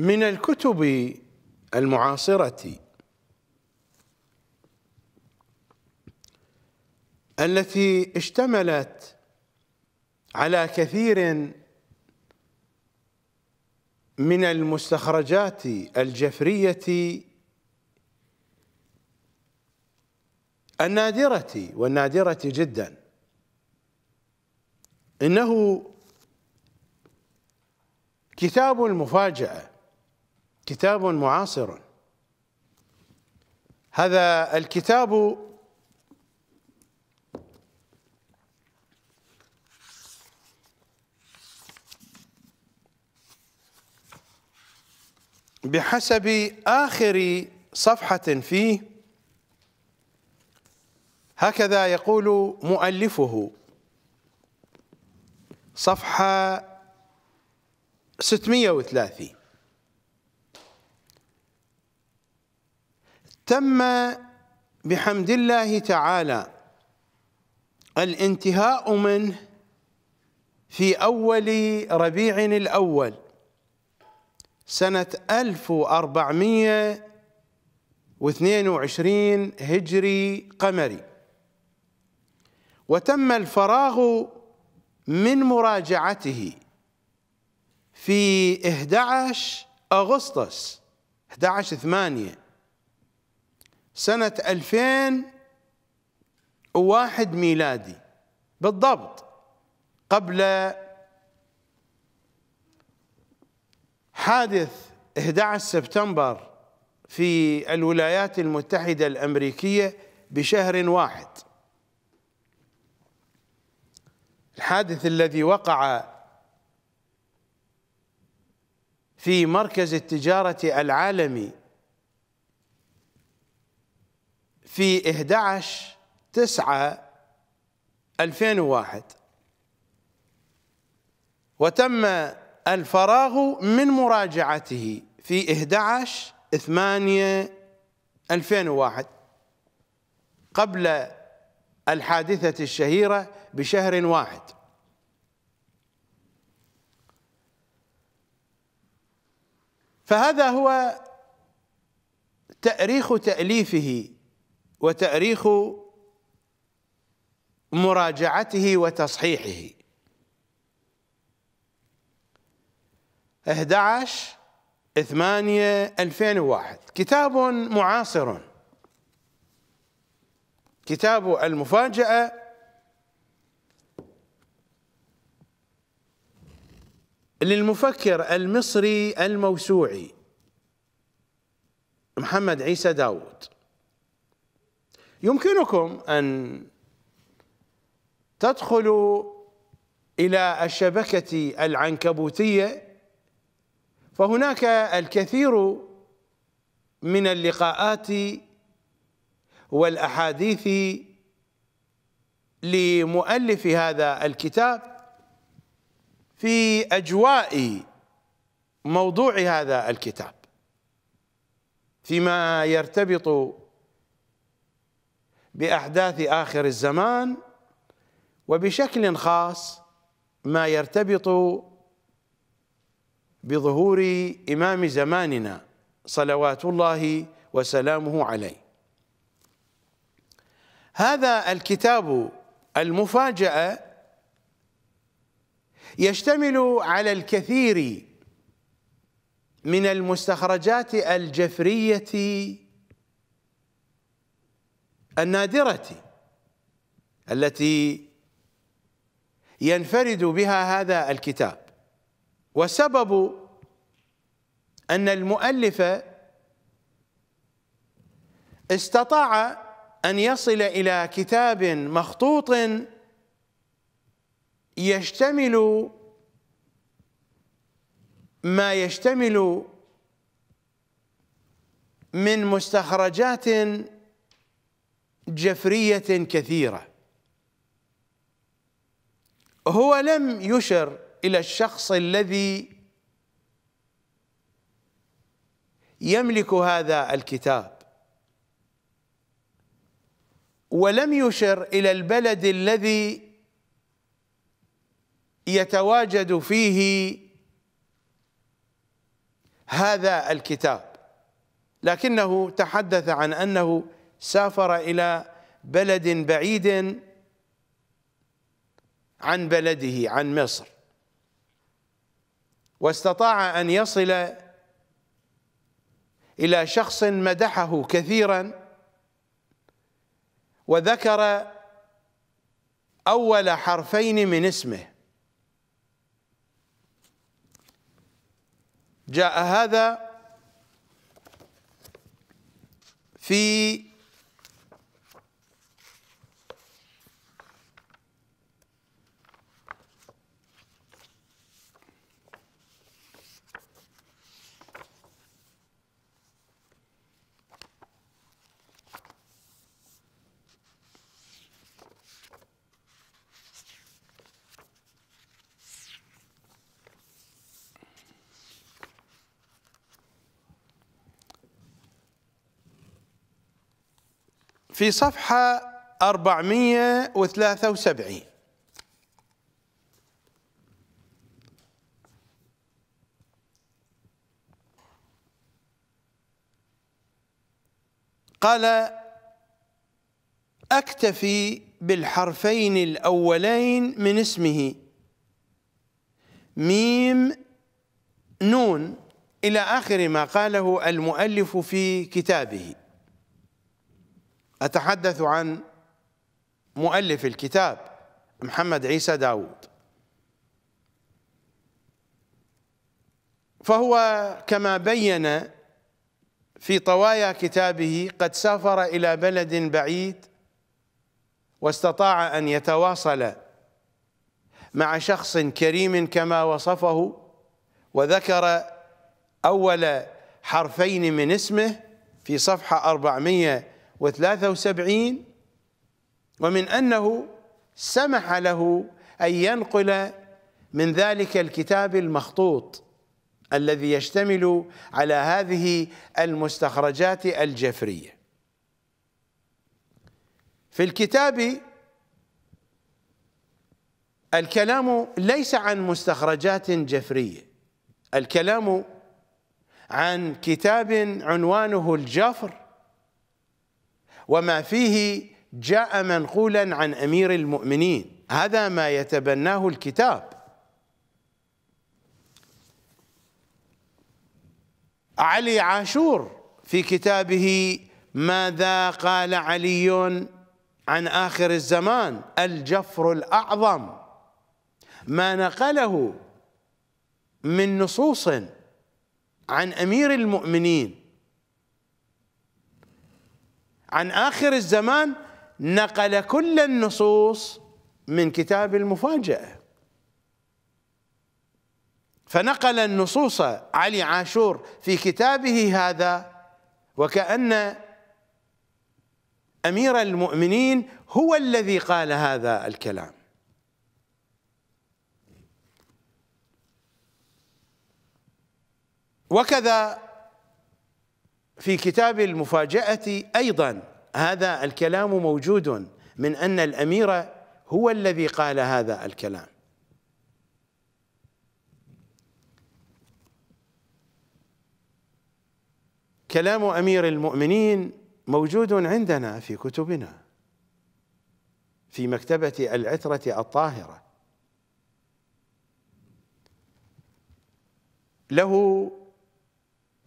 من الكتب المعاصرة التي اشتملت على كثير من المستخرجات الجفرية النادرة والنادرة جدا إنه كتاب المفاجأة كتاب معاصر هذا الكتاب بحسب آخر صفحة فيه هكذا يقول مؤلفه صفحة 630 تم بحمد الله تعالى الانتهاء منه في أول ربيع الأول سنة 1422 هجري قمري وتم الفراغ من مراجعته في 11 أغسطس 11 ثمانية سنة 2001 ميلادي بالضبط قبل حادث 11 سبتمبر في الولايات المتحدة الأمريكية بشهر واحد الحادث الذي وقع في مركز التجارة العالمي في 11 9 2001 وتم الفراغ من مراجعته في 11 8 2001 قبل الحادثة الشهيرة بشهر واحد فهذا هو تأريخ تأليفه وتأريخ مراجعته وتصحيحه 11 8 2001 كتاب معاصر كتاب المفاجأة للمفكر المصري الموسوعي محمد عيسى داوود يمكنكم أن تدخلوا إلى الشبكة العنكبوتية فهناك الكثير من اللقاءات والأحاديث لمؤلف هذا الكتاب في أجواء موضوع هذا الكتاب فيما يرتبط باحداث اخر الزمان وبشكل خاص ما يرتبط بظهور امام زماننا صلوات الله وسلامه عليه هذا الكتاب المفاجاه يشتمل على الكثير من المستخرجات الجفريه النادرة التي ينفرد بها هذا الكتاب وسبب أن المؤلف استطاع أن يصل إلى كتاب مخطوط يشتمل ما يشتمل من مستخرجات جفريه كثيره هو لم يشر الى الشخص الذي يملك هذا الكتاب ولم يشر الى البلد الذي يتواجد فيه هذا الكتاب لكنه تحدث عن انه سافر إلى بلد بعيد عن بلده عن مصر واستطاع أن يصل إلى شخص مدحه كثيرا وذكر أول حرفين من اسمه جاء هذا في في صفحة 473 قال أكتفي بالحرفين الأولين من اسمه ميم نون إلى آخر ما قاله المؤلف في كتابه أتحدث عن مؤلف الكتاب محمد عيسى داود فهو كما بين في طوايا كتابه قد سافر إلى بلد بعيد واستطاع أن يتواصل مع شخص كريم كما وصفه وذكر أول حرفين من اسمه في صفحة 400 وثلاثة وسبعين ومن أنه سمح له أن ينقل من ذلك الكتاب المخطوط الذي يشتمل على هذه المستخرجات الجفرية في الكتاب الكلام ليس عن مستخرجات جفرية الكلام عن كتاب عنوانه الجفر وما فيه جاء منقولا عن امير المؤمنين هذا ما يتبناه الكتاب علي عاشور في كتابه ماذا قال علي عن اخر الزمان الجفر الاعظم ما نقله من نصوص عن امير المؤمنين عن آخر الزمان نقل كل النصوص من كتاب المفاجأة فنقل النصوص علي عاشور في كتابه هذا وكأن أمير المؤمنين هو الذي قال هذا الكلام وكذا في كتاب المفاجأة أيضا هذا الكلام موجود من أن الأمير هو الذي قال هذا الكلام كلام أمير المؤمنين موجود عندنا في كتبنا في مكتبة العترة الطاهرة له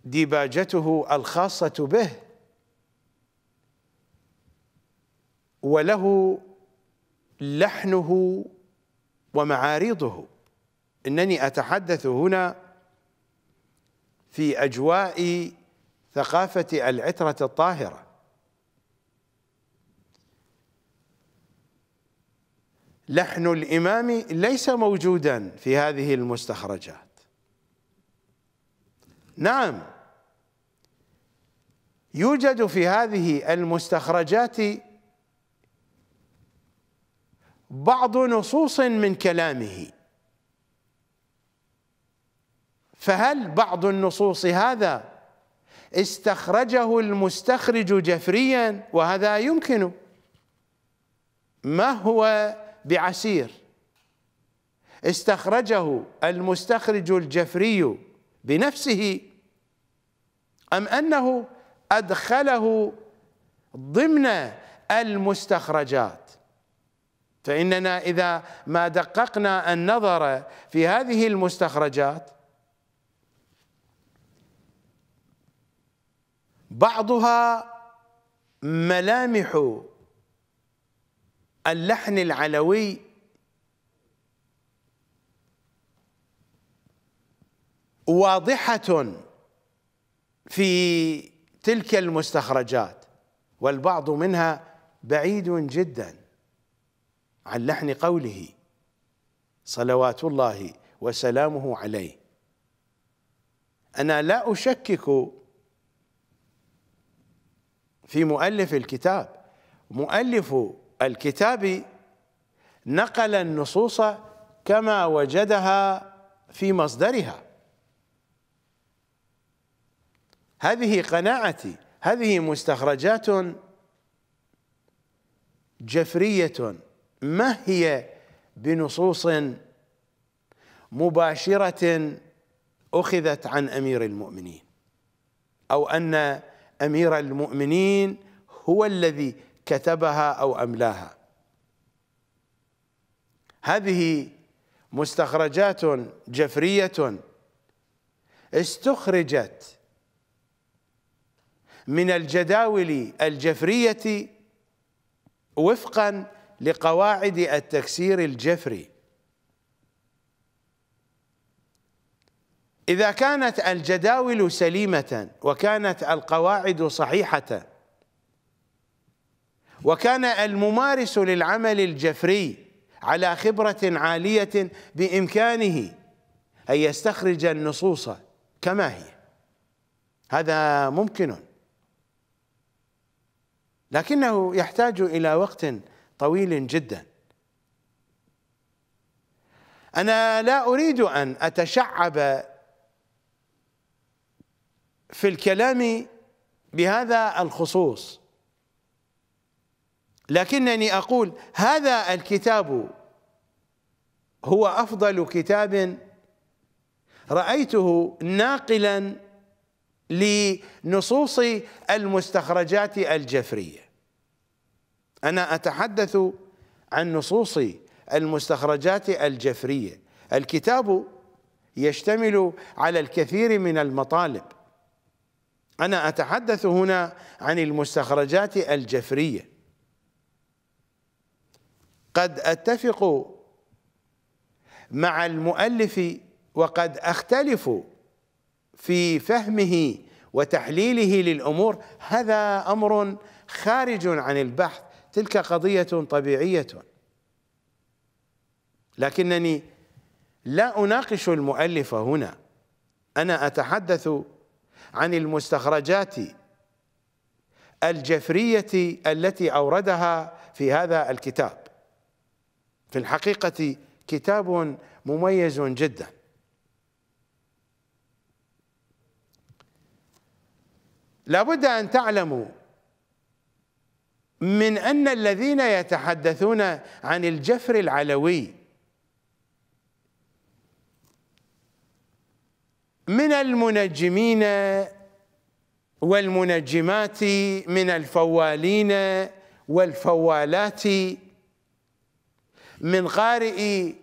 ديباجته الخاصة به وله لحنه ومعاريضه إنني أتحدث هنا في أجواء ثقافة العترة الطاهرة لحن الإمام ليس موجودا في هذه المستخرجات نعم يوجد في هذه المستخرجات بعض نصوص من كلامه فهل بعض النصوص هذا استخرجه المستخرج جفريا وهذا يمكن ما هو بعسير استخرجه المستخرج الجفري بنفسه أم أنه أدخله ضمن المستخرجات فإننا إذا ما دققنا النظر في هذه المستخرجات بعضها ملامح اللحن العلوي واضحة في تلك المستخرجات والبعض منها بعيد جدا عن لحن قوله صلوات الله وسلامه عليه انا لا اشكك في مؤلف الكتاب مؤلف الكتاب نقل النصوص كما وجدها في مصدرها هذه قناعتي هذه مستخرجات جفرية ما هي بنصوص مباشرة أخذت عن أمير المؤمنين أو أن أمير المؤمنين هو الذي كتبها أو أملاها هذه مستخرجات جفرية استخرجت من الجداول الجفرية وفقا لقواعد التكسير الجفري إذا كانت الجداول سليمة وكانت القواعد صحيحة وكان الممارس للعمل الجفري على خبرة عالية بإمكانه أن يستخرج النصوص كما هي هذا ممكن لكنه يحتاج الى وقت طويل جدا انا لا اريد ان اتشعب في الكلام بهذا الخصوص لكنني اقول هذا الكتاب هو افضل كتاب رايته ناقلا لنصوص المستخرجات الجفريه أنا أتحدث عن نصوص المستخرجات الجفرية الكتاب يشتمل على الكثير من المطالب أنا أتحدث هنا عن المستخرجات الجفرية قد أتفق مع المؤلف وقد أختلف في فهمه وتحليله للأمور هذا أمر خارج عن البحث تلك قضية طبيعية لكنني لا أناقش المؤلف هنا أنا أتحدث عن المستخرجات الجفرية التي أوردها في هذا الكتاب في الحقيقة كتاب مميز جدا لابد أن تعلموا من أن الذين يتحدثون عن الجفر العلوي من المنجمين والمنجمات من الفوالين والفوالات من قارئي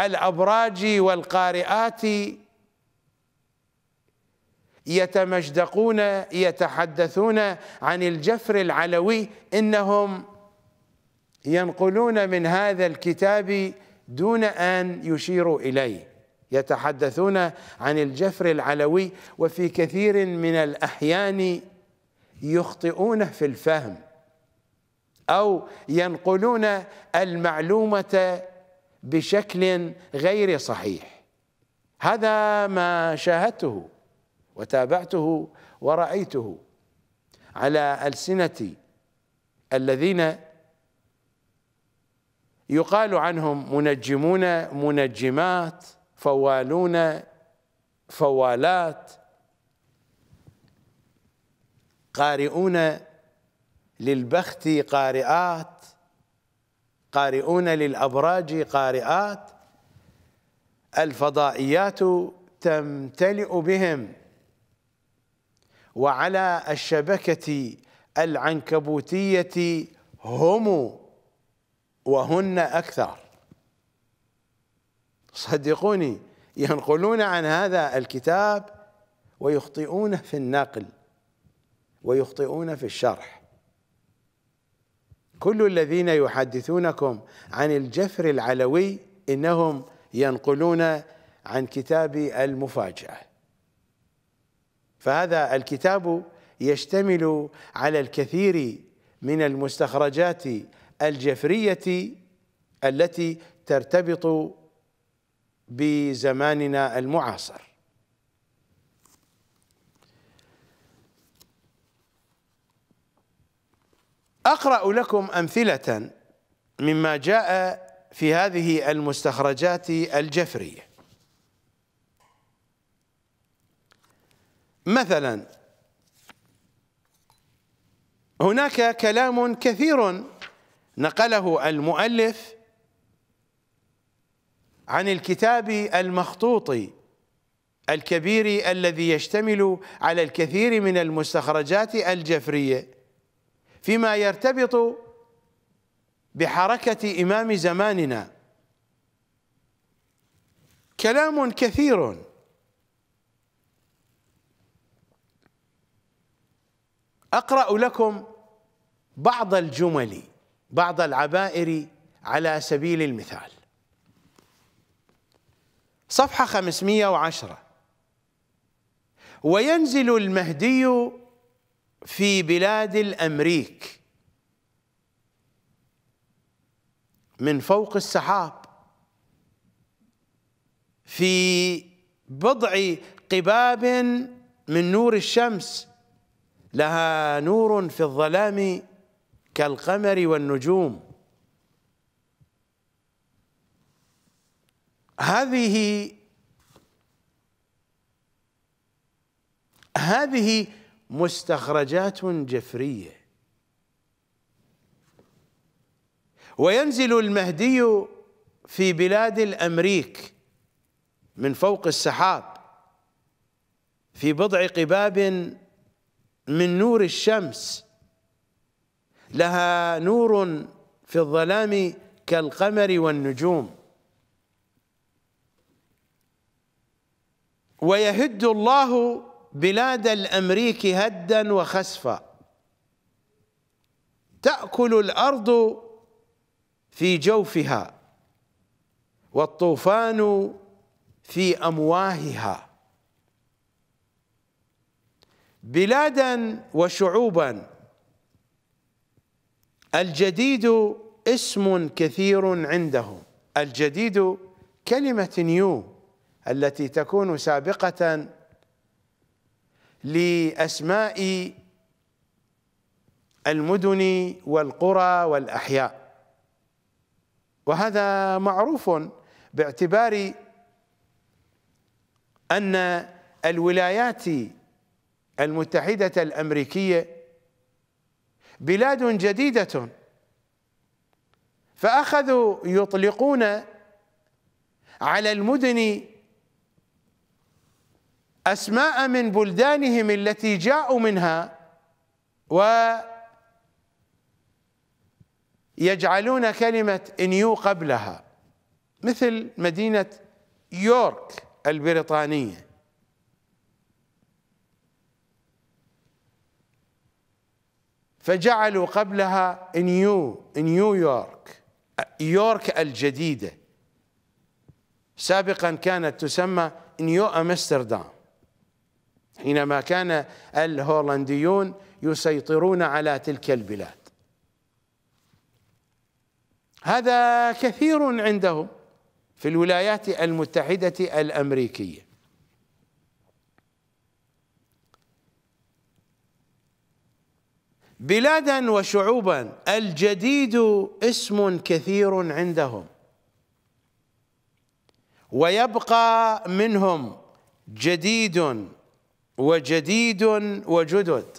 الأبراج والقارئات يتمجدقون يتحدثون عن الجفر العلوي انهم ينقلون من هذا الكتاب دون ان يشيروا اليه يتحدثون عن الجفر العلوي وفي كثير من الاحيان يخطئون في الفهم او ينقلون المعلومه بشكل غير صحيح هذا ما شاهدته وتابعته ورأيته على ألسنة الذين يقال عنهم منجمون منجمات فوالون فوالات قارئون للبخت قارئات قارئون للأبراج قارئات الفضائيات تمتلئ بهم وعلى الشبكة العنكبوتية هم وهن أكثر صدقوني ينقلون عن هذا الكتاب ويخطئون في النقل ويخطئون في الشرح كل الذين يحدثونكم عن الجفر العلوي إنهم ينقلون عن كتاب المفاجأة فهذا الكتاب يشتمل على الكثير من المستخرجات الجفرية التي ترتبط بزماننا المعاصر أقرأ لكم أمثلة مما جاء في هذه المستخرجات الجفريه مثلا هناك كلام كثير نقله المؤلف عن الكتاب المخطوط الكبير الذي يشتمل على الكثير من المستخرجات الجفريه فيما يرتبط بحركه امام زماننا كلام كثير أقرأ لكم بعض الجمل بعض العبائر على سبيل المثال صفحة 510 وينزل المهدي في بلاد الأمريك من فوق السحاب في بضع قباب من نور الشمس لها نور في الظلام كالقمر والنجوم هذه هذه مستخرجات جفريه وينزل المهدي في بلاد الامريك من فوق السحاب في بضع قباب من نور الشمس لها نور في الظلام كالقمر والنجوم ويهد الله بلاد الأمريك هدا وخسفا تأكل الأرض في جوفها والطوفان في أمواهها بلادا وشعوبا الجديد اسم كثير عندهم الجديد كلمة نيو التي تكون سابقة لأسماء المدن والقرى والأحياء وهذا معروف باعتبار أن الولايات المتحدة الأمريكية بلاد جديدة فأخذوا يطلقون على المدن أسماء من بلدانهم التي جاءوا منها ويجعلون كلمة نيو قبلها مثل مدينة يورك البريطانية فجعلوا قبلها نيو نيويورك يورك الجديدة سابقا كانت تسمى نيو أمستردام حينما كان الهولنديون يسيطرون على تلك البلاد هذا كثير عندهم في الولايات المتحدة الأمريكية بلادا وشعوبا الجديد اسم كثير عندهم ويبقى منهم جديد وجديد وجدد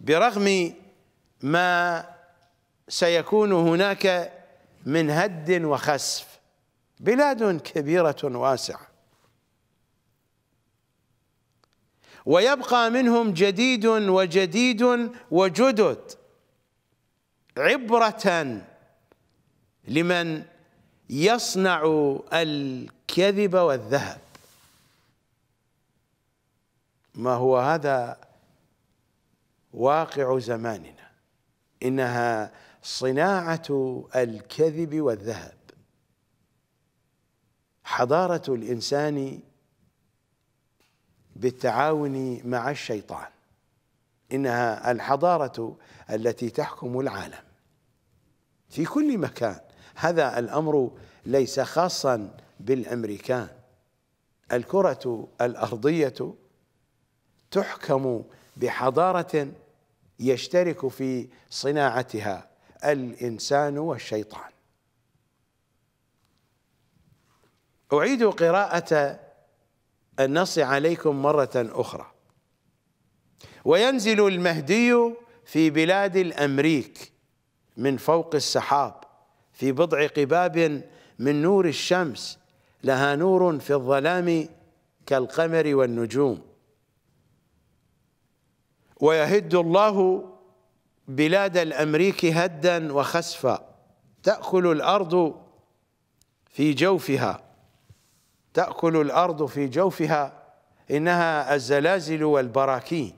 برغم ما سيكون هناك من هد وخسف بلاد كبيرة واسعة ويبقى منهم جديد وجديد وجدد عبرة لمن يصنع الكذب والذهب ما هو هذا واقع زماننا إنها صناعة الكذب والذهب حضارة الإنسان بالتعاون مع الشيطان انها الحضاره التي تحكم العالم في كل مكان هذا الامر ليس خاصا بالامريكان الكره الارضيه تحكم بحضاره يشترك في صناعتها الانسان والشيطان اعيد قراءه النص عليكم مرة أخرى وينزل المهدي في بلاد الأمريك من فوق السحاب في بضع قباب من نور الشمس لها نور في الظلام كالقمر والنجوم ويهد الله بلاد الأمريك هدا وخسفا تأكل الأرض في جوفها تأكل الأرض في جوفها إنها الزلازل والبراكين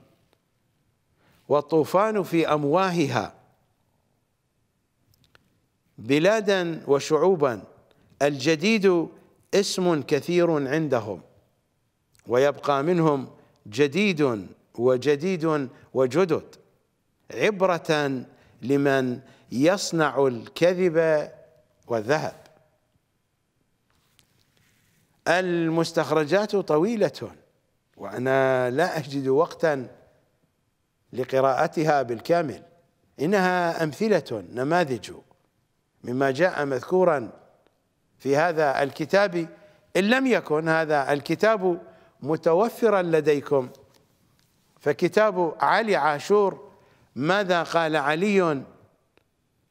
والطوفان في أمواهها بلادا وشعوبا الجديد اسم كثير عندهم ويبقى منهم جديد وجديد وجدد عبرة لمن يصنع الكذب والذهب المستخرجات طويلة وأنا لا أجد وقتا لقراءتها بالكامل إنها أمثلة نماذج مما جاء مذكورا في هذا الكتاب إن لم يكن هذا الكتاب متوفرا لديكم فكتاب علي عاشور ماذا قال علي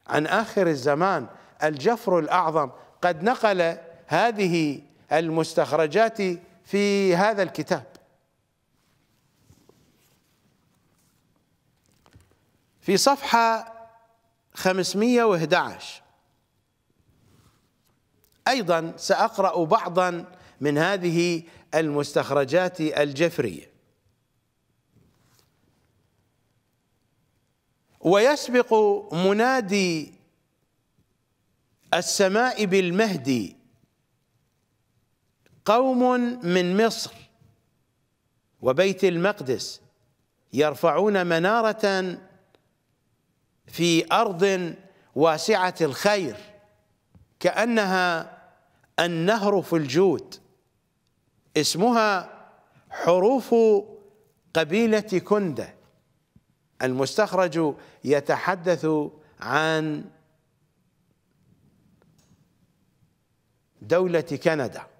عن آخر الزمان الجفر الأعظم قد نقل هذه المستخرجات في هذا الكتاب في صفحة 511 أيضا سأقرأ بعضا من هذه المستخرجات الجفرية ويسبق منادي السماء بالمهدي قوم من مصر وبيت المقدس يرفعون منارة في أرض واسعة الخير كأنها النهر في الجود اسمها حروف قبيلة كندة المستخرج يتحدث عن دولة كندا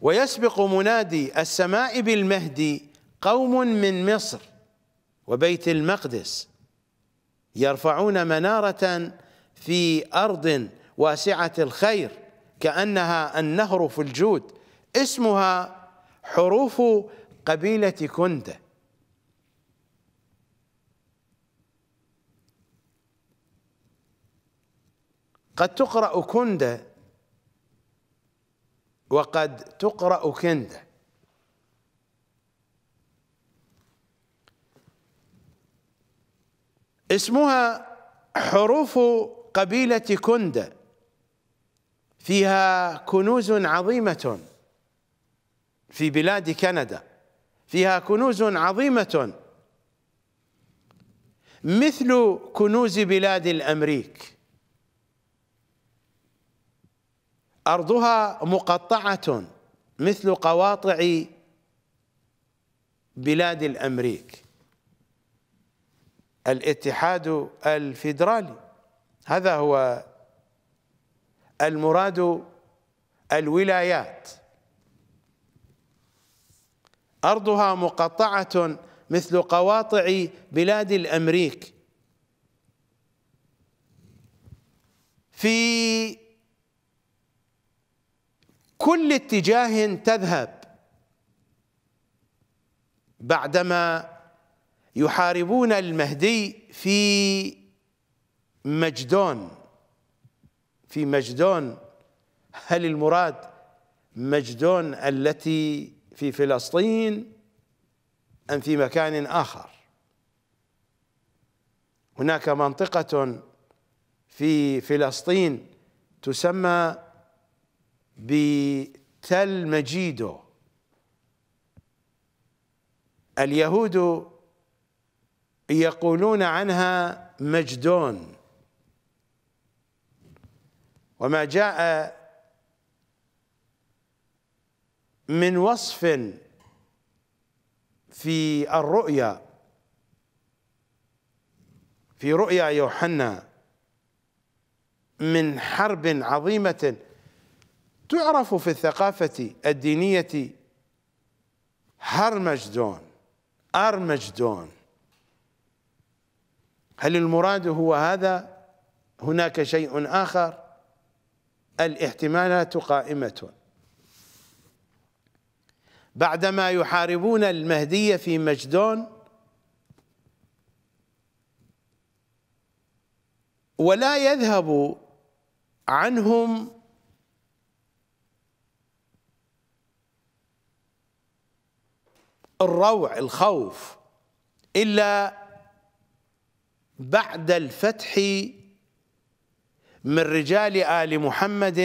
ويسبق منادي السماء بالمهدي قوم من مصر وبيت المقدس يرفعون منارة في أرض واسعة الخير كأنها النهر في الجود اسمها حروف قبيلة كنده قد تقرأ كنده وقد تقرأ كنده اسمها حروف قبيلة كندة فيها كنوز عظيمة في بلاد كندا فيها كنوز عظيمة مثل كنوز بلاد الأمريك أرضها مقطعة مثل قواطع بلاد الأمريك الاتحاد الفيدرالي هذا هو المراد الولايات أرضها مقطعة مثل قواطع بلاد الأمريك في كل اتجاه تذهب بعدما يحاربون المهدي في مجدون في مجدون هل المراد مجدون التي في فلسطين أم في مكان آخر هناك منطقة في فلسطين تسمى بتل مجيدو اليهود يقولون عنها مجدون وما جاء من وصف في الرؤيا في رؤيا يوحنا من حرب عظيمه تعرف في الثقافة الدينية هرمجدون أرمجدون هل المراد هو هذا هناك شيء آخر الاحتمالات قائمة بعدما يحاربون المهدي في مجدون ولا يذهب عنهم الروع الخوف إلا بعد الفتح من رجال آل محمد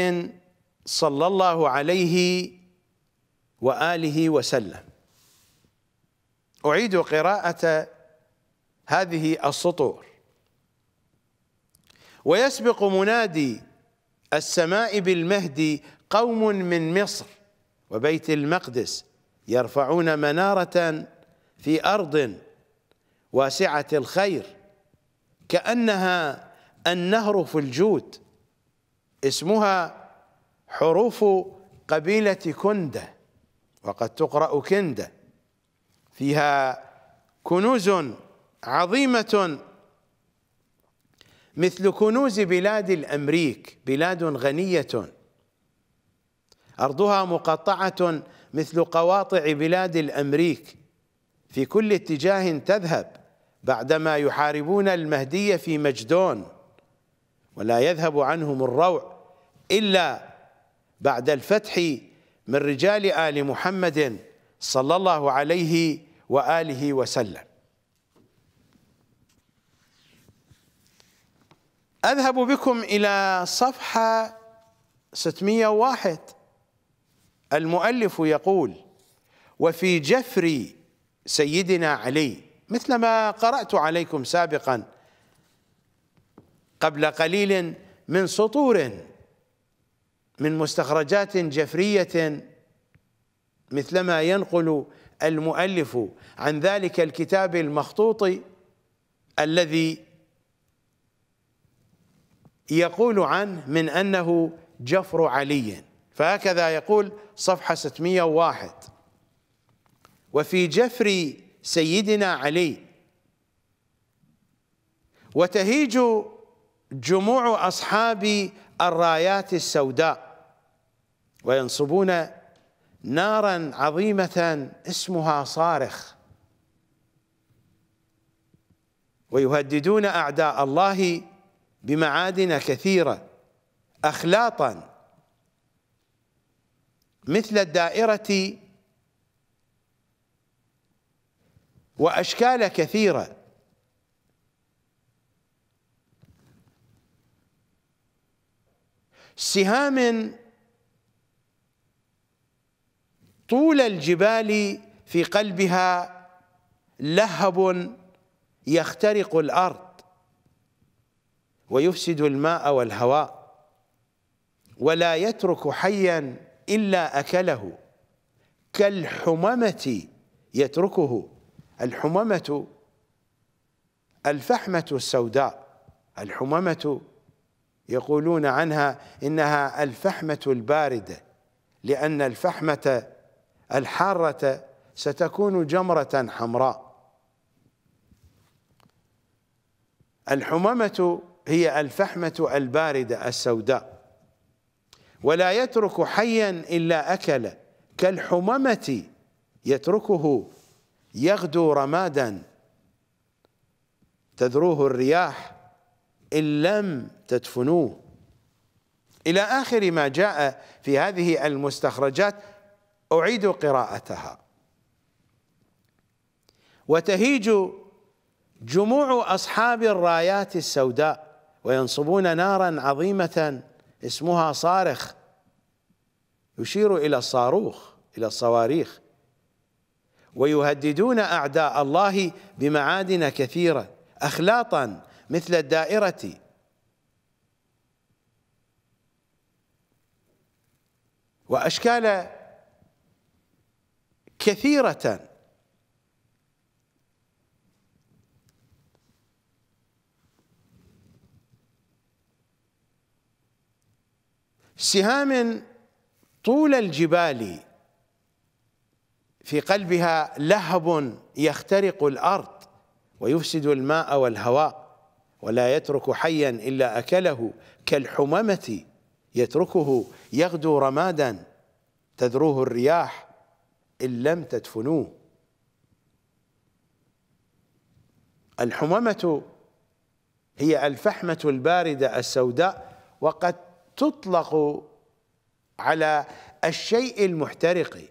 صلى الله عليه وآله وسلم أعيد قراءة هذه السطور ويسبق منادي السماء بالمهدي قوم من مصر وبيت المقدس يرفعون منارة في أرض واسعة الخير كأنها النهر في الجود اسمها حروف قبيلة كندة وقد تقرأ كندة فيها كنوز عظيمة مثل كنوز بلاد الأمريك بلاد غنية أرضها مقطعة مثل قواطع بلاد الأمريك في كل اتجاه تذهب بعدما يحاربون المهدي في مجدون ولا يذهب عنهم الروع إلا بعد الفتح من رجال آل محمد صلى الله عليه وآله وسلم أذهب بكم إلى صفحة 601 المؤلف يقول وفي جفر سيدنا علي مثل ما قرأت عليكم سابقا قبل قليل من سطور من مستخرجات جفرية مثلما ينقل المؤلف عن ذلك الكتاب المخطوط الذي يقول عنه من أنه جفر علي فهكذا يقول صفحة 601 وفي جفر سيدنا علي وتهيج جموع أصحاب الرايات السوداء وينصبون نارا عظيمة اسمها صارخ ويهددون أعداء الله بمعادن كثيرة أخلاطا مثل الدائرة وأشكال كثيرة سهام طول الجبال في قلبها لهب يخترق الأرض ويفسد الماء والهواء ولا يترك حياً إلا أكله كالحممة يتركه الحممة الفحمة السوداء الحممة يقولون عنها إنها الفحمة الباردة لأن الفحمة الحارة ستكون جمرة حمراء الحممة هي الفحمة الباردة السوداء ولا يترك حيا إلا أكله كالحممة يتركه يغدو رمادا تذروه الرياح إن لم تدفنوه إلى آخر ما جاء في هذه المستخرجات أعيد قراءتها وتهيج جموع أصحاب الرايات السوداء وينصبون نارا عظيمة اسمها صارخ يشير إلى الصاروخ إلى الصواريخ ويهددون أعداء الله بمعادن كثيرة أخلاطا مثل الدائرة وأشكال كثيرة سهام طول الجبال في قلبها لهب يخترق الارض ويفسد الماء والهواء ولا يترك حيا الا اكله كالحممه يتركه يغدو رمادا تذروه الرياح ان لم تدفنوه الحممه هي الفحمه البارده السوداء وقد تطلق على الشيء المحترق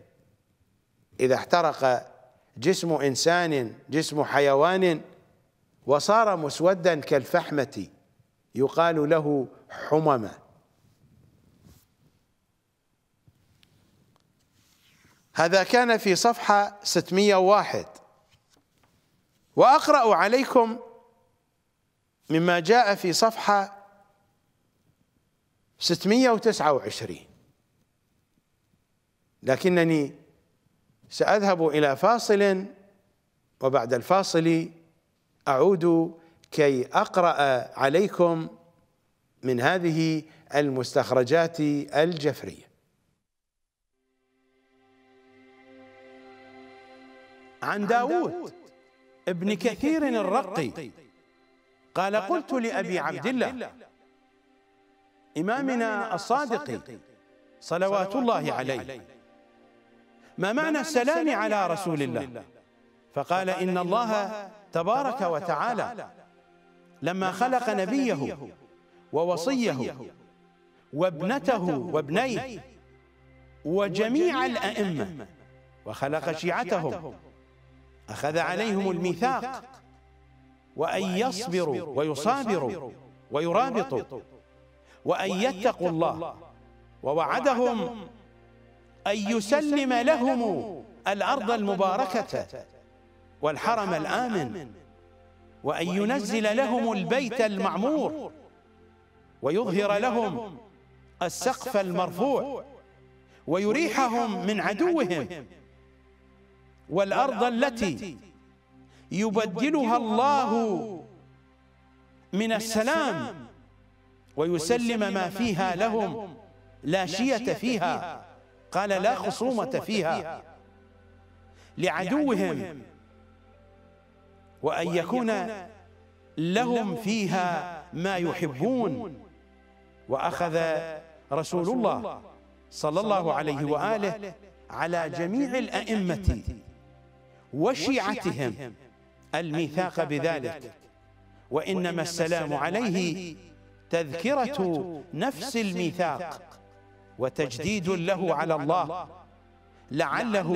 إذا احترق جسم إنسان جسم حيوان وصار مسودا كالفحمة يقال له حممة هذا كان في صفحة 601 وأقرأ عليكم مما جاء في صفحة 629 لكنني سأذهب إلى فاصل وبعد الفاصل أعود كي أقرأ عليكم من هذه المستخرجات الجفرية عن داود ابن كثير الرقي قال قلت لأبي عبد الله إمامنا الصادق صلوات الله عليه ما معنى السلام على رسول الله فقال إن الله تبارك وتعالى لما خلق نبيه ووصيه وابنته وابنيه وجميع الأئمة وخلق شيعتهم أخذ عليهم الميثاق وأن يصبروا ويصابروا ويرابطوا وأن يتقوا الله ووعدهم أن يسلم لهم الأرض المباركة والحرم الآمن وأن ينزل لهم البيت المعمور ويظهر لهم السقف المرفوع ويريحهم من عدوهم والأرض التي يبدلها الله من السلام ويسلم ما فيها لهم لا شية فيها قال لا خصومة فيها لعدوهم وأن يكون لهم فيها ما يحبون وأخذ رسول الله صلى الله عليه وآله على جميع الأئمة وشيعتهم الميثاق بذلك وإنما السلام عليه تذكرة نفس الميثاق وتجديد له على الله لعله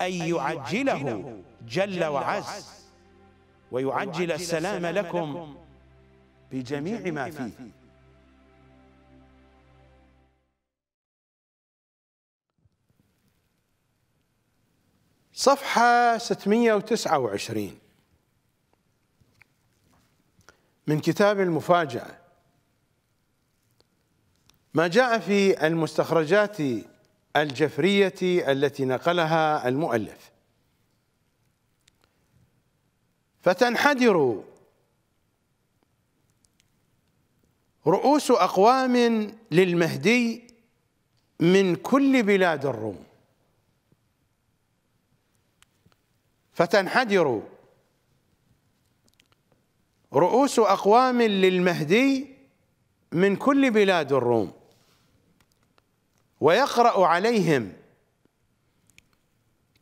أن يعجله جل وعز ويعجل السلام لكم بجميع ما فيه صفحة 629 من كتاب المفاجأة ما جاء في المستخرجات الجفرية التي نقلها المؤلف فتنحدر رؤوس أقوام للمهدي من كل بلاد الروم فتنحدر رؤوس أقوام للمهدي من كل بلاد الروم ويقرأ عليهم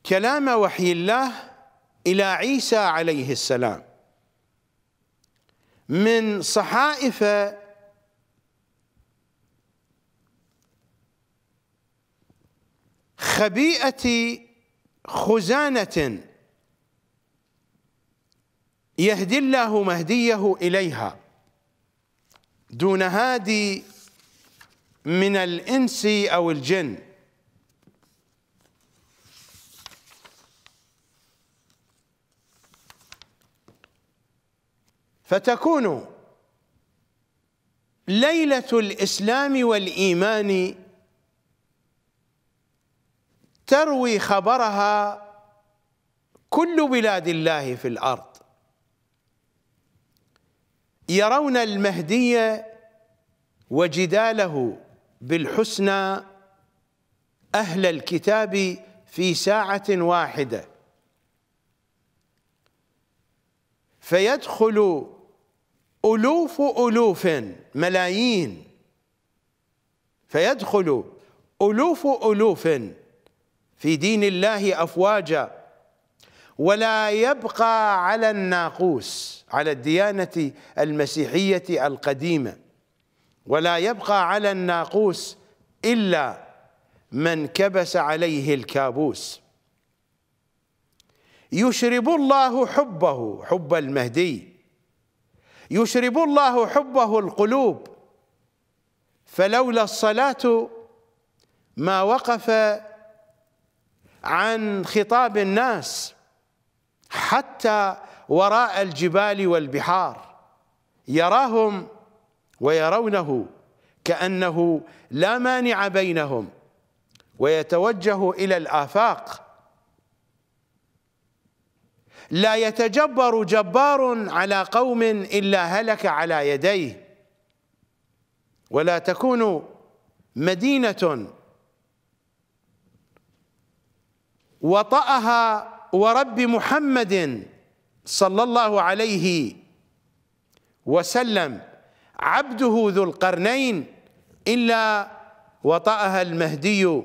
كلام وحي الله إلى عيسى عليه السلام من صحائف خبيئة خزانة يهدي الله مهديه إليها دون هادي من الإنس أو الجن فتكون ليلة الإسلام والإيمان تروي خبرها كل بلاد الله في الأرض يرون المهدي وجداله بالحسنى أهل الكتاب في ساعة واحدة فيدخل ألوف ألوف ملايين فيدخل ألوف ألوف في دين الله أفواجا ولا يبقى على الناقوس على الديانة المسيحية القديمة ولا يبقى على الناقوس إلا من كبس عليه الكابوس يشرب الله حبه حب المهدي يشرب الله حبه القلوب فلولا الصلاة ما وقف عن خطاب الناس حتى وراء الجبال والبحار يراهم ويرونه كأنه لا مانع بينهم ويتوجه إلى الآفاق لا يتجبر جبار على قوم إلا هلك على يديه ولا تكون مدينة وطأها ورب محمد صلى الله عليه وسلم عبده ذو القرنين إلا وطأها المهدي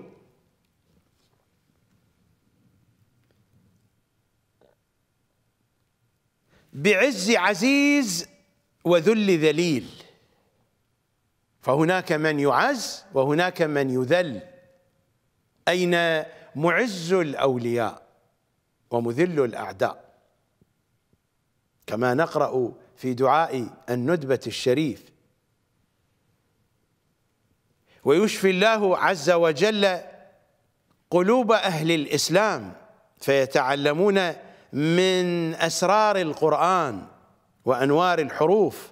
بعز عزيز وذل ذليل فهناك من يعز وهناك من يذل أين معز الأولياء ومذل الأعداء كما نقرأ في دعاء الندبة الشريف ويشفي الله عز وجل قلوب أهل الإسلام فيتعلمون من أسرار القرآن وأنوار الحروف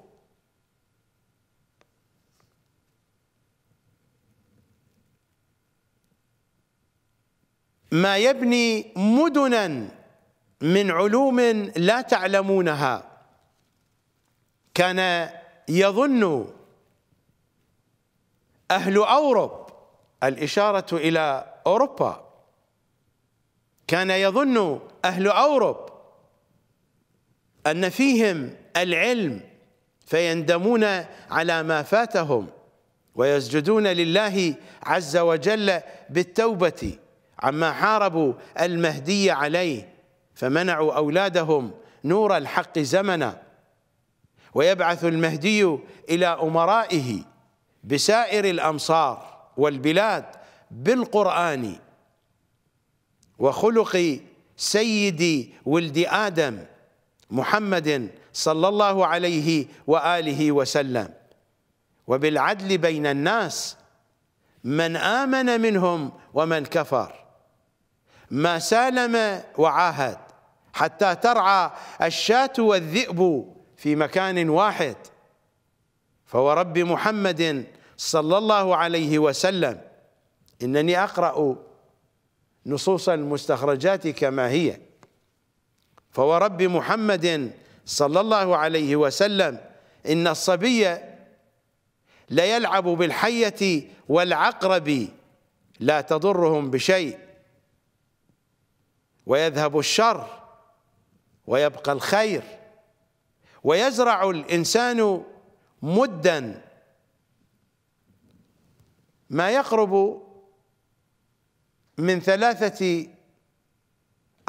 ما يبني مدنا من علوم لا تعلمونها كان يظن أهل أوروب الإشارة إلى أوروبا كان يظن أهل أوروب أن فيهم العلم فيندمون على ما فاتهم ويسجدون لله عز وجل بالتوبة عما حاربوا المهدي عليه فمنعوا أولادهم نور الحق زمنا ويبعث المهدي إلى أمرائه بسائر الأمصار والبلاد بالقرآن وخلق سيد ولد آدم محمد صلى الله عليه وآله وسلم وبالعدل بين الناس من آمن منهم ومن كفر ما سالم وعاهد حتى ترعى الشاة والذئب في مكان واحد فورب محمد صلى الله عليه وسلم انني اقرا نصوص المستخرجات كما هي فورب محمد صلى الله عليه وسلم ان الصبي ليلعب بالحيه والعقرب لا تضرهم بشيء ويذهب الشر ويبقى الخير ويزرع الإنسان مدا ما يقرب من ثلاثة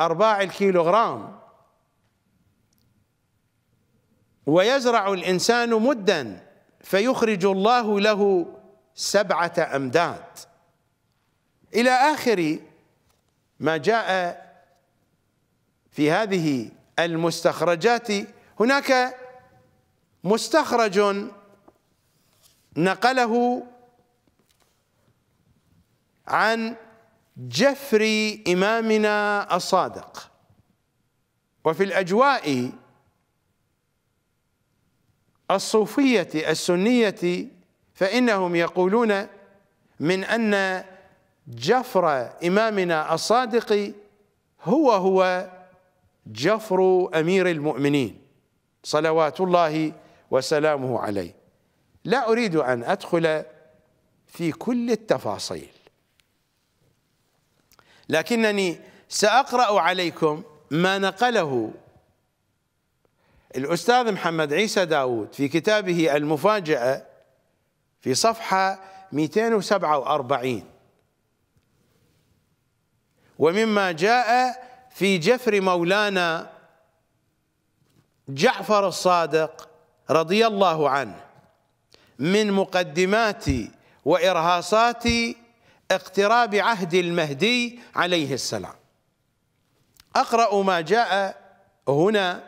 أرباع الكيلوغرام ويزرع الإنسان مدا فيخرج الله له سبعة أمداد إلى آخر ما جاء في هذه المستخرجات هناك مستخرج نقله عن جفر إمامنا الصادق وفي الأجواء الصوفية السنية فإنهم يقولون من أن جفر إمامنا الصادق هو هو جفر أمير المؤمنين صلوات الله وسلامه عليه لا أريد أن أدخل في كل التفاصيل لكنني سأقرأ عليكم ما نقله الأستاذ محمد عيسى داود في كتابه المفاجأة في صفحة 247 ومما جاء في جفر مولانا جعفر الصادق رضي الله عنه من مقدمات وإرهاصات اقتراب عهد المهدي عليه السلام أقرأ ما جاء هنا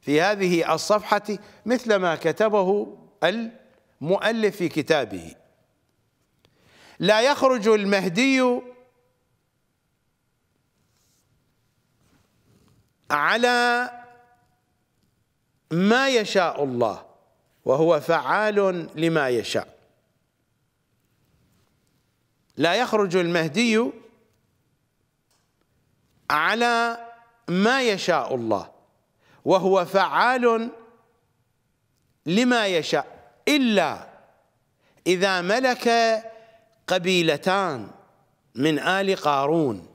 في هذه الصفحة مثل ما كتبه المؤلف في كتابه لا يخرج المهدي على ما يشاء الله وهو فعال لما يشاء لا يخرج المهدي على ما يشاء الله وهو فعال لما يشاء إلا إذا ملك قبيلتان من آل قارون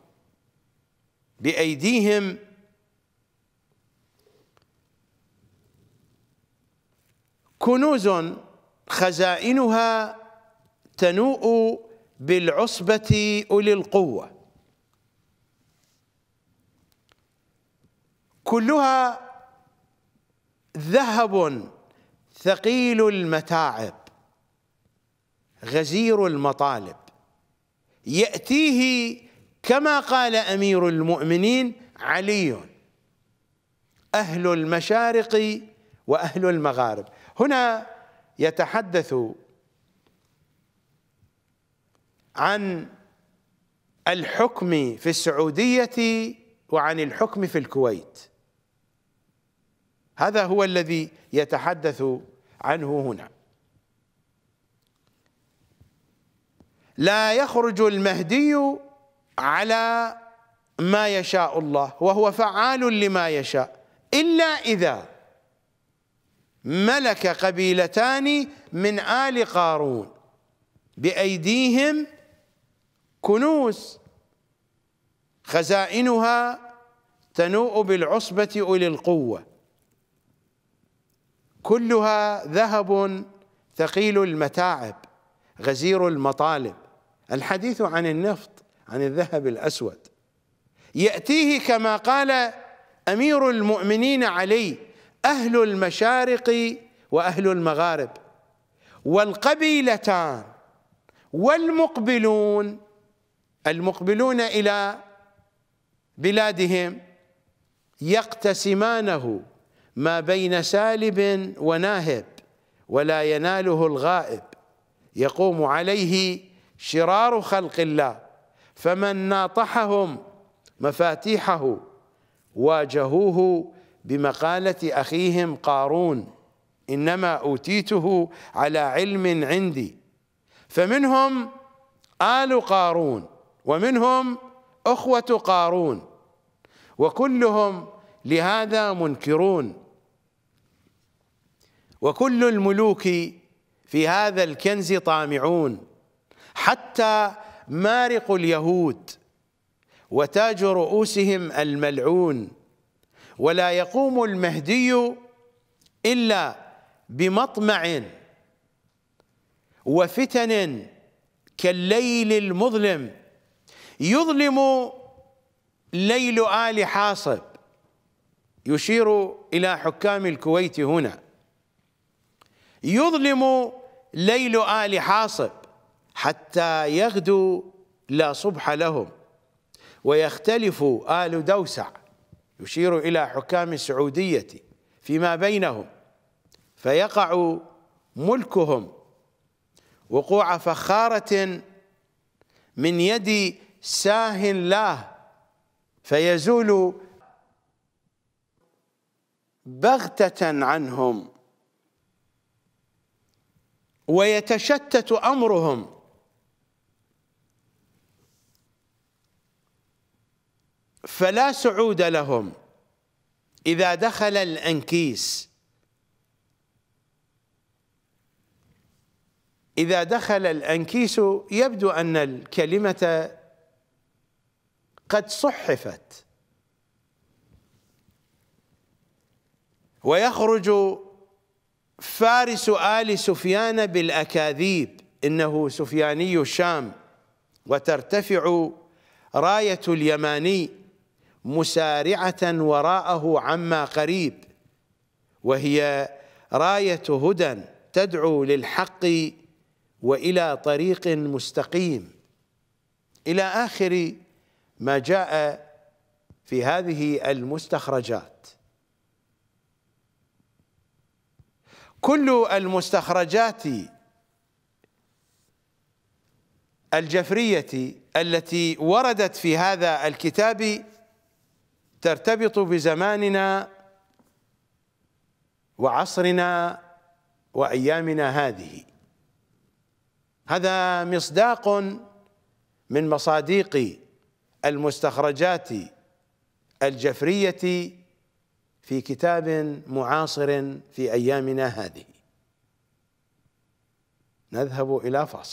بأيديهم كنوز خزائنها تنوء بالعصبة أولي القوة كلها ذهب ثقيل المتاعب غزير المطالب يأتيه كما قال أمير المؤمنين علي أهل المشارق وأهل المغارب هنا يتحدث عن الحكم في السعودية وعن الحكم في الكويت هذا هو الذي يتحدث عنه هنا لا يخرج المهدي على ما يشاء الله وهو فعال لما يشاء إلا إذا ملك قبيلتان من آل قارون بأيديهم كنوز خزائنها تنوء بالعصبة أولي القوة كلها ذهب ثقيل المتاعب غزير المطالب الحديث عن النفط عن الذهب الأسود يأتيه كما قال أمير المؤمنين علي أهل المشارق وأهل المغارب والقبيلتان والمقبلون المقبلون إلى بلادهم يقتسمانه ما بين سالب وناهب ولا يناله الغائب يقوم عليه شرار خلق الله فمن ناطحهم مفاتيحه واجهوه بمقالة أخيهم قارون إنما أوتيته على علم عندي فمنهم آل قارون ومنهم أخوة قارون وكلهم لهذا منكرون وكل الملوك في هذا الكنز طامعون حتى مارق اليهود وتاج رؤوسهم الملعون ولا يقوم المهدي إلا بمطمع وفتن كالليل المظلم يظلم ليل آل حاصب يشير إلى حكام الكويت هنا يظلم ليل آل حاصب حتى يغدو لا صبح لهم ويختلف آل دوسع يشير إلى حكام السعودية فيما بينهم فيقع ملكهم وقوع فخارة من يد ساه الله فيزول بغتة عنهم ويتشتت أمرهم فلا سعود لهم إذا دخل الأنكيس إذا دخل الأنكيس يبدو أن الكلمة قد صحفت ويخرج فارس آل سفيان بالأكاذيب إنه سفياني الشام وترتفع راية اليماني مسارعة وراءه عما قريب وهي راية هدى تدعو للحق وإلى طريق مستقيم إلى آخر ما جاء في هذه المستخرجات كل المستخرجات الجفرية التي وردت في هذا الكتاب ترتبط بزماننا وعصرنا وايامنا هذه هذا مصداق من مصاديق المستخرجات الجفريه في كتاب معاصر في ايامنا هذه نذهب الى فاصل